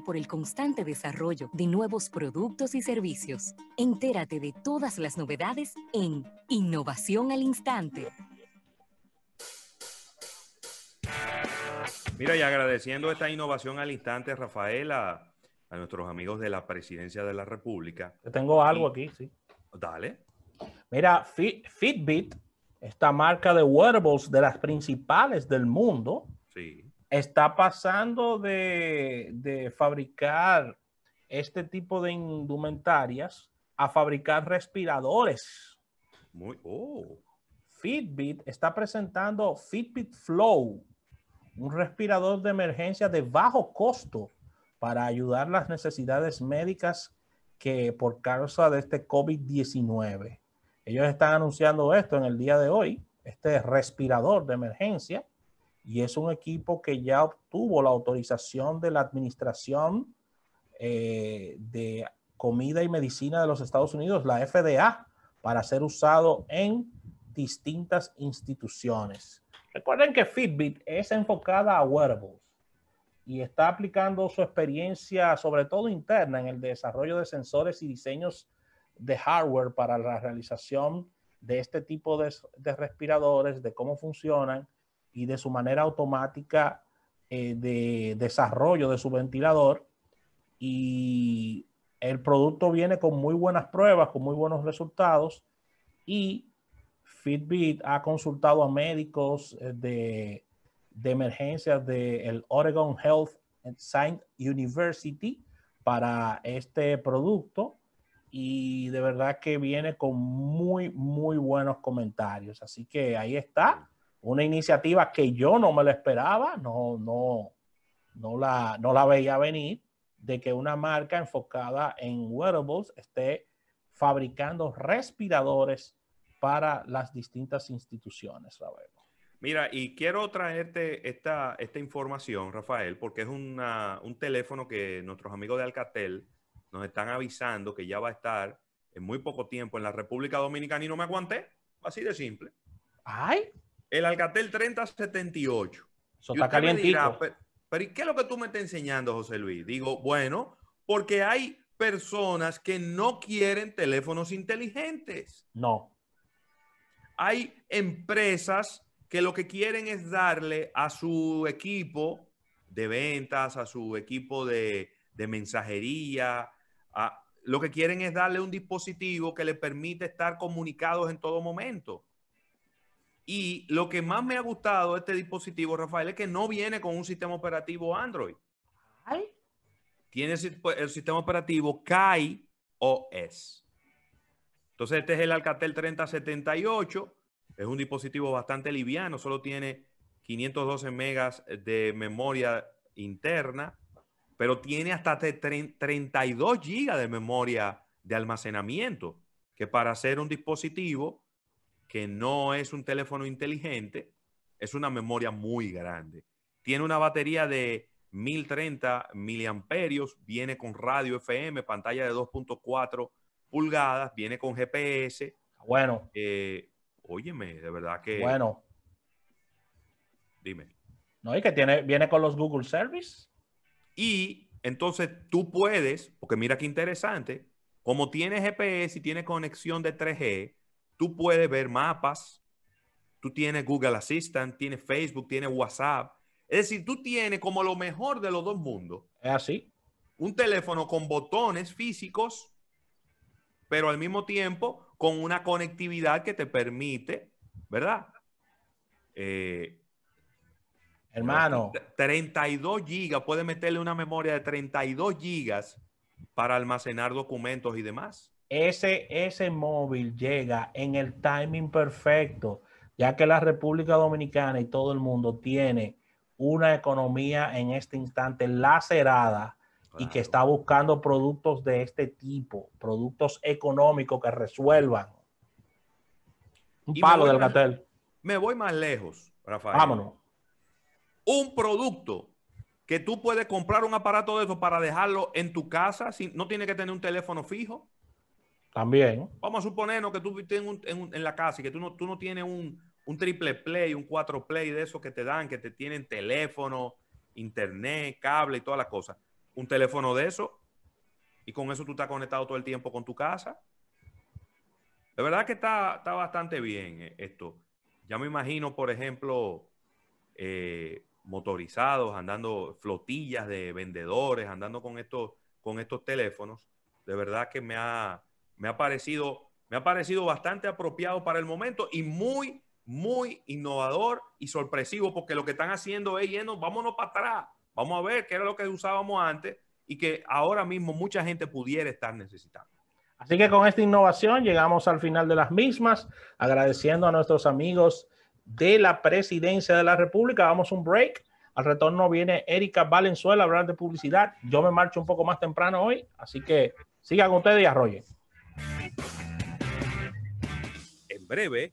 por el constante desarrollo de nuevos productos y servicios. Entérate de todas las novedades en Innovación al Instante. Mira, y agradeciendo esta innovación al instante, Rafael, a, nuestros amigos de la Presidencia de la República. tengo algo aquí, sí. Dale. Mira, Fitbit, esta marca de wearables de las principales del mundo, sí está pasando de, fabricar este tipo de indumentarias a fabricar respiradores. Oh. Fitbit está presentando Fitbit Flow, un respirador de emergencia de bajo costo para ayudar las necesidades médicas que por causa de este COVID-19. Ellos están anunciando esto en el día de hoy, este respirador de emergencia y es un equipo que ya obtuvo la autorización de la Administración eh, de Comida y Medicina de los Estados Unidos, la FDA, para ser usado en distintas instituciones. Recuerden que Fitbit es enfocada a wearables y está aplicando su experiencia, sobre todo interna, en el desarrollo de sensores y diseños de hardware para la realización de este tipo de respiradores, de cómo funcionan y de su manera automática eh, de desarrollo de su ventilador y el producto viene con muy buenas pruebas, con muy buenos resultados y Fitbit ha consultado a médicos eh, de, de emergencias del Oregon Health Science University para este producto y de verdad que viene con muy, muy buenos comentarios. Así que ahí está una iniciativa que yo no me la esperaba, no, no, no, la, no la veía venir, de que una marca enfocada en wearables esté fabricando respiradores para las distintas instituciones, Rafael. Mira, y quiero traerte esta, esta información, Rafael, porque es un teléfono que nuestros amigos de Alcatel nos están avisando que ya va a estar en muy poco tiempo en la República Dominicana y no me aguanté, así de simple. Ay, el Alcatel 3078. pero, qué es lo que tú me estás enseñando, José Luis? Digo, bueno, porque hay personas que no quieren teléfonos inteligentes. No. Hay empresas que lo que quieren es darle a su equipo de ventas, a su equipo de, mensajería, lo que quieren es darle un dispositivo que le permite estar comunicados en todo momento. Y lo que más me ha gustado de este dispositivo, Rafael, es que no viene con un sistema operativo Android. Tiene pues, el sistema operativo Kai OS. Entonces, este es el Alcatel 3078. Es un dispositivo bastante liviano, solo tiene 512 megas de memoria interna, pero tiene hasta 32 gigas de memoria de almacenamiento, que para ser un dispositivo que no es un teléfono inteligente, es una memoria muy grande. Tiene una batería de 1030 miliamperios, viene con radio FM, pantalla de 2.4 pulgadas, viene con GPS. Bueno. Eh, óyeme, de verdad que... Bueno. Dime. No, y que tiene, viene con los Google Service. Y entonces tú puedes, porque mira qué interesante, como tiene GPS y tiene conexión de 3G, Tú puedes ver mapas, tú tienes Google Assistant, tienes Facebook, tienes WhatsApp. Es decir, tú tienes como lo mejor de los dos mundos. Es así. Un teléfono con botones físicos, pero al mismo tiempo con una conectividad que te permite, ¿verdad? Eh, Hermano. 32 gigas, puedes meterle una memoria de 32 gigas para almacenar documentos y demás ese, ese móvil llega en el timing perfecto, ya que la República Dominicana y todo el mundo tiene una economía en este instante lacerada y que está buscando productos de este tipo, productos económicos que resuelvan. Un palo del cartel. Me voy más lejos, Rafael. Vámonos. Un producto que tú puedes comprar un aparato de eso para dejarlo en tu casa, si no tiene que tener un teléfono fijo. También. Vamos a suponernos que tú tienes en, la casa y que tú no, tú no tienes un, triple play, un cuatro play de eso que te dan, que te tienen teléfono, internet, cable y todas las cosas. Un teléfono de eso y con eso tú estás conectado todo el tiempo con tu casa. De verdad que está, bastante bien eh, esto. Ya me imagino, por ejemplo, eh, motorizados, andando flotillas de vendedores, andando con con estos teléfonos. De verdad que me ha, me ha parecido, me ha parecido bastante apropiado para el momento y muy, muy innovador y sorpresivo, porque lo que están haciendo es lleno, vámonos para atrás, vamos a ver qué era lo que usábamos antes y que ahora mismo mucha gente pudiera estar necesitando. Así que con esta innovación llegamos al final de las mismas, agradeciendo a nuestros amigos de la Presidencia de la República. Vamos un break. Al retorno viene Erika Valenzuela a hablar de publicidad. Yo me marcho un poco más temprano hoy, así que sigan ustedes y arrollen. En breve